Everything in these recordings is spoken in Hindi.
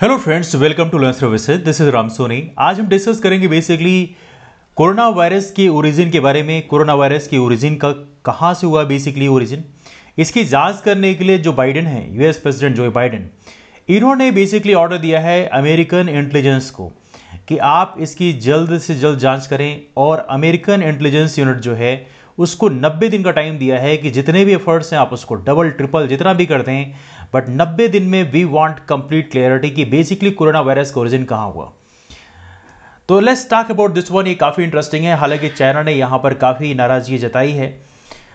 Hello friends welcome to learn services this is Ram Soni आज हम डिस्कस करेंगे बेसिकली कोरोना वायरस के ओरिजिन के बारे में कोरोना वायरस के ओरिजिन का कहाँ से हुआ बेसिकली ओरिजिन इसकी जांच करने के लिए जो बाइडेन है यूएस प्रेसिडेंट जो बाइडेन इन्होंने बेसिकली ऑर्डर दिया है अमेरिकन इंटेलिजेंस को कि आप इसकी जल्द से जल्द जांच करें और अमेरिकन इंटेलिजेंस यूनिट जो है उसको 90 दिन का टाइम दिया है कि जितने भी एफर्ट्स हैं आप उसको डबल ट्रिपल जितना भी कर दें बट 90 दिन में वी वांट कंप्लीट क्लियरिटी कि बेसिकली कोरोना वायरस का ओरिजिन कहाँ हुआ तो let's talk about this one ये काफ़ी इंटरेस्टिंग है हालांकि चाइना ने यहाँ पर काफ़ी नाराज़गी जताई है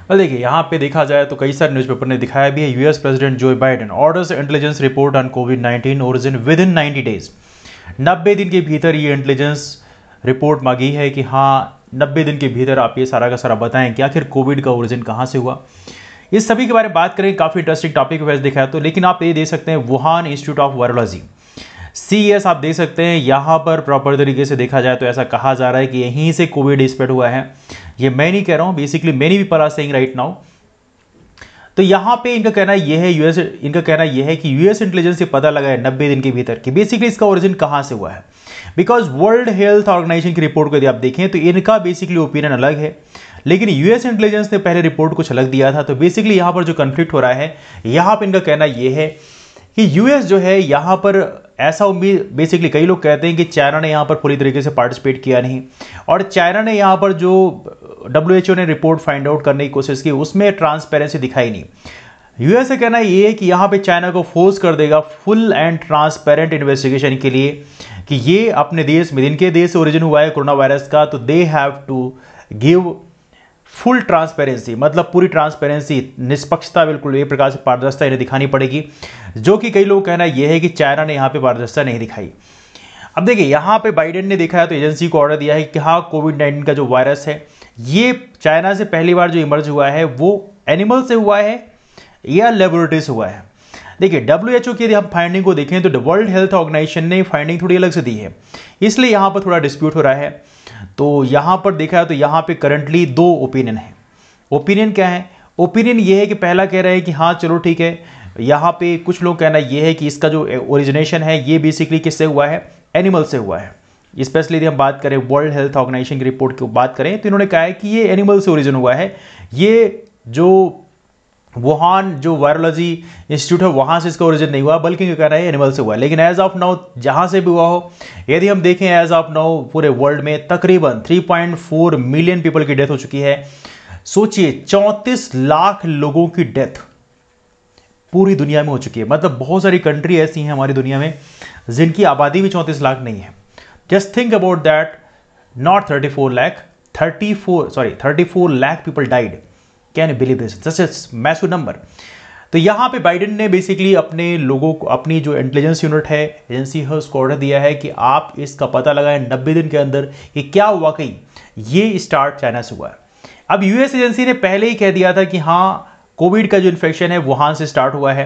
और देखिए यहाँ पे देखा जाए तो कई सारे न्यूज़पेपर ने दिखाया भी है US president Joe Biden orders intelligence report on covid 19 origin within 90 days नब्बे दिन के भीतर ये इंटेलिजेंस रिपोर्ट मांगी है कि हाँ नब्बे दिन के भीतर आप ये सारा का सारा बताएं कि आखिर कोविड का ओरिजिन कहाँ से हुआ इस सभी के बारे में बात करें काफ़ी इंटरेस्टिंग टॉपिक वैसे दिखाया तो लेकिन आप ये दे सकते हैं वुहान इंस्टीट्यूट ऑफ वायरोलॉजी सी एस आप देख सकते हैं यहाँ पर प्रॉपर तरीके से देखा जाए तो ऐसा कहा जा रहा है कि यहीं से कोविड स्प्रेड हुआ है ये मैं नहीं कह रहा हूँ बेसिकली भी पर आर सेइंग राइट नाउ तो यहाँ पे इनका कहना यह है यूएस इनका कहना यह है कि यूएस इंटेलिजेंस से पता लगा है नब्बे दिन के भीतर कि बेसिकली इसका ओरिजिन कहाँ से हुआ है बिकॉज वर्ल्ड हेल्थ ऑर्गेनाइजेशन की रिपोर्ट को यदि आप देखें तो इनका बेसिकली ओपिनियन अलग है लेकिन यूएस इंटेलिजेंस ने पहले रिपोर्ट कुछ अलग दिया था तो बेसिकली यहाँ पर जो कन्फ्लिक्ट हो रहा है यहाँ पर इनका कहना यह है कि यूएस जो है यहाँ पर ऐसा उम्मीद बेसिकली कई लोग कहते हैं कि चाइना ने यहाँ पर पूरी तरीके से पार्टिसिपेट किया नहीं और चाइना ने यहाँ पर जो डब्ल्यू ने रिपोर्ट फाइंड आउट करने की कोशिश की उसमें ट्रांसपेरेंसी दिखाई नहीं यूएस का कहना ये है कि यहाँ पे चाइना को फोर्स कर देगा फुल एंड ट्रांसपेरेंट इन्वेस्टिगेशन के लिए कि ये अपने देश में इनके देश से ओरिजिन हुआ है कोरोना वायरस का तो they have to give full transparency मतलब पूरी ट्रांसपेरेंसी निष्पक्षता बिल्कुल एक प्रकार से पारदर्शिता इन्हें दिखानी पड़ेगी जो कि कई लोग कहना यह है कि चाइना ने यहाँ पे पारदर्शिता नहीं दिखाई अब देखिए यहाँ पे बाइडेन ने देखा है तो एजेंसी को ऑर्डर दिया है कि हाँ कोविड नाइन्टीन का जो वायरस है ये चाइना से पहली बार जो इमर्ज हुआ है वो एनिमल से हुआ है या लेबोरेटरी से हुआ है देखिए डब्ल्यू एच ओ की यदि हम फाइंडिंग को देखें तो वर्ल्ड हेल्थ ऑर्गेनाइजेशन ने फाइंडिंग थोड़ी अलग से दी है इसलिए यहाँ पर थोड़ा डिस्प्यूट हो रहा है तो यहाँ पर देखा है तो यहाँ पे करंटली दो ओपिनियन है ओपिनियन क्या है ओपिनियन ये है कि पहला कह रहा है कि हाँ चलो ठीक है यहाँ पे कुछ लोग कहना ये है कि इसका जो ओरिजिनेशन है ये बेसिकली किससे हुआ है एनिमल से हुआ है स्पेशली यदि हम बात करें वर्ल्ड हेल्थ ऑर्गेनाइजेशन की रिपोर्ट की बात करें तो इन्होंने कहा है कि ये एनिमल से ओरिजिन हुआ है ये जो वुहान जो वायरोलॉजी इंस्टीट्यूट है वहाँ से इसका ओरिजिन नहीं हुआ बल्कि क्या कह रहा है एनिमल से हुआ लेकिन एज ऑफ नाउ जहाँ से भी हुआ हो यदि हम देखें एज ऑफ नाउ पूरे वर्ल्ड में तकरीबन 3.4 मिलियन पीपल की डेथ हो चुकी है सोचिए 34 लाख लोगों की डेथ पूरी दुनिया में हो चुकी है मतलब बहुत सारी कंट्री ऐसी हैं हमारी दुनिया में जिनकी आबादी भी चौंतीस लाख नहीं है Just think about that. Not 34 lakh, 34 sorry 34 lakh people died can you believe this this massive number तो यहाँ पे बाइडेन ने बेसिकली अपने लोगों को अपनी जो इंटेलिजेंस यूनिट है एजेंसी है उसको ऑर्डर दिया है कि आप इसका पता लगाएं नब्बे दिन के अंदर कि क्या हुआ कहीं ये स्टार्ट चाइना से हुआ है अब यूएस एजेंसी ने पहले ही कह दिया था कि हाँ कोविड का जो इन्फेक्शन है वुहान से स्टार्ट हुआ है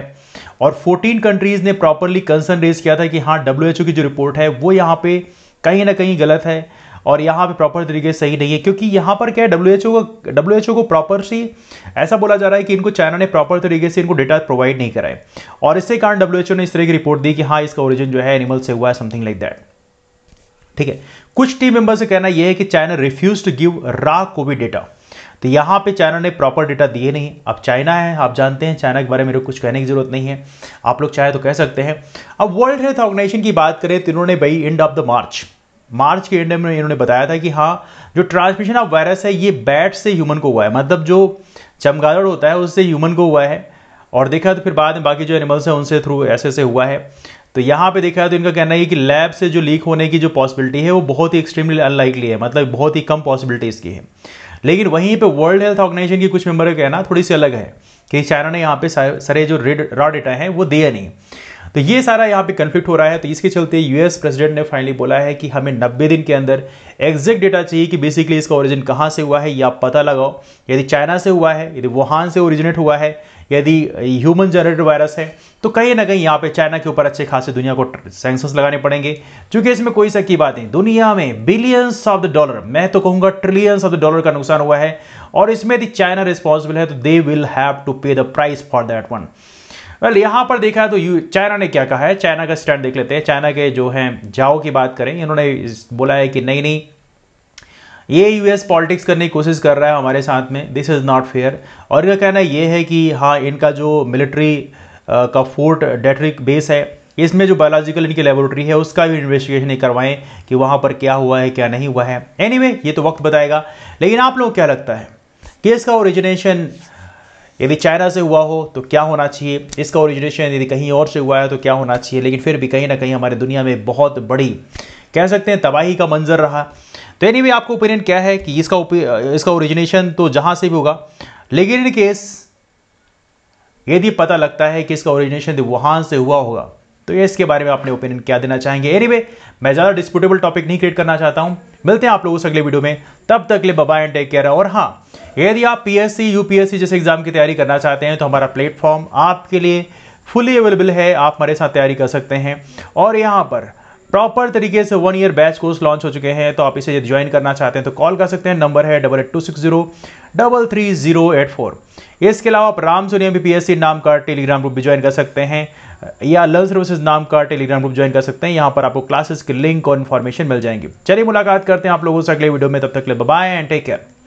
और 14 कंट्रीज़ ने प्रॉपरली कंसर्न रेज किया था कि हाँ डब्ल्यू की जो रिपोर्ट है वो यहाँ पे कहीं ना कहीं गलत है और यहाँ पे प्रॉपर तरीके से सही नहीं है क्योंकि यहाँ पर क्या है डब्ल्यू को डब्ल्यू एच ओ को प्रॉपर सी ऐसा बोला जा रहा है कि इनको चाइना ने प्रॉपर तरीके से इनको डेटा प्रोवाइड नहीं कराए और इसके कारण डब्ल्यू ने इस तरह की रिपोर्ट दी कि हाँ इसका ओरिजिन जो है एनिमल से हुआ है समथिंग लाइक दैट ठीक है कुछ टीम मेंबर्स का कहना यह है कि China refuse to give raw covid data तो यहाँ पे चाइना ने प्रॉपर डेटा दिए नहीं अब चाइना है आप जानते हैं चाइना के बारे में मेरे कुछ कहने की जरूरत नहीं है आप लोग चाहे तो कह सकते हैं अब वर्ल्ड हेल्थ ऑर्गेनाइजेशन की बात करें तो इन्होंने भाई end of the March March के एंड में इन्होंने बताया था कि हाँ जो ट्रांसमिशन ऑफ वायरस है ये बैट से ह्यूमन को हुआ है मतलब जो चमगादड़ होता है उससे ह्यूमन को हुआ है और देखा तो फिर बाद में बाकी जो एनिमल्स हैं उनसे थ्रू ऐसे ऐसे हुआ है तो यहाँ पे देखा है तो इनका कहना है कि लैब से जो लीक होने की जो पॉसिबिलिटी है वो बहुत ही एक्सट्रीमली अनलाइकली है मतलब बहुत ही कम पॉसिबिलिटी इसकी है लेकिन वहीं पे वर्ल्ड हेल्थ ऑर्गेनाइजेशन की कुछ मेंबर का कहना थोड़ी सी अलग है कि चाइना ने यहाँ पे सारे जो रेड रॉ डेटा है वो दिया नहीं तो ये सारा यहाँ पे कन्फ्लिक्ट हो रहा है तो इसके चलते यूएस प्रेसिडेंट ने फाइनली बोला है कि हमें नब्बे दिन के अंदर एग्जैक्ट डेटा चाहिए कि बेसिकली इसका ओरिजिन कहाँ से हुआ है या आप पता लगाओ यदि चाइना से हुआ है यदि वुहान से ओरिजिनेट हुआ है यदि ह्यूमन जनरेटेड वायरस है तो कहीं ना कहीं यहाँ पे चाइना के ऊपर अच्छे खासे दुनिया को सैंक्शंस लगाने पड़ेंगे क्योंकि इसमें कोई शक की बात नहीं दुनिया में बिलियंस ऑफ द डॉलर मैं तो कहूँगा ट्रिलियंस ऑफ द डॉलर का नुकसान हुआ है और इसमें यदि चाइना रिस्पॉन्सिबल है तो they will have to pay the price for that one well well, यहाँ पर देखा है तो चाइना ने क्या कहा है चाइना का स्टैंड देख लेते हैं चाइना के जो हैं जाओ की बात करें इन्होंने बोला है कि नहीं नहीं ये यूएस पॉलिटिक्स करने की कोशिश कर रहा है हमारे साथ में दिस इज़ नॉट फेयर और इनका कहना यह है कि हाँ इनका जो मिलिट्री का फोर्ट डेट्रिक बेस है इसमें जो बायोलॉजिकल इनकी लेबोरेटरी है उसका भी इन्वेस्टिगेशन करवाएं कि वहाँ पर क्या हुआ है क्या नहीं हुआ है एनीवे anyway, ये तो वक्त बताएगा लेकिन आप लोग क्या लगता है कि इसका ओरिजिनेशन यदि चाइना से हुआ हो तो क्या होना चाहिए इसका ओरिजिनेशन यदि कहीं और से हुआ है तो क्या होना चाहिए लेकिन फिर भी कहीं ना कहीं हमारी दुनिया में बहुत बड़ी कह सकते हैं तबाही का मंजर रहा तो एनी anyway, आपका ओपिनियन क्या है कि इसका इसका ओरिजिनेशन तो जहाँ से भी होगा लेकिन इन केस यदि पता लगता है कि इसका ओरिजिनेशन वुहान से हुआ होगा तो ये इसके बारे में अपने ओपिनियन क्या देना चाहेंगे एनी anyway, मैं ज़्यादा डिस्प्यूटेबल टॉपिक नहीं क्रिएट करना चाहता हूँ मिलते हैं आप लोगों से अगले वीडियो में तब तक ले बाबा एंड टेक केयर और हाँ यदि आप पीएससी यूपीएससी जैसे एग्जाम की तैयारी करना चाहते हैं तो हमारा प्लेटफॉर्म आपके लिए फुली अवेलेबल है आप हमारे साथ तैयारी कर सकते हैं और यहाँ पर प्रॉपर तरीके से one year batch course launch हो चुके हैं तो आप इसे ज्वाइन करना चाहते हैं तो कॉल कर सकते हैं नंबर है double eight two six zero double three zero eight four इसके अलावा आप राम सोनिया बीपीएससी नाम का टेलीग्राम ग्रुप भी ज्वाइन कर सकते हैं या लर्न सर्विसेज नाम का टेलीग्राम ग्रुप ज्वाइन कर सकते हैं यहाँ पर आपको क्लासेस की लिंक और इन्फॉर्मेशन मिल जाएंगी चलिए मुलाकात करते हैं आप लोगों से अगले वीडियो में तब तक ले बाय एंड टेक केयर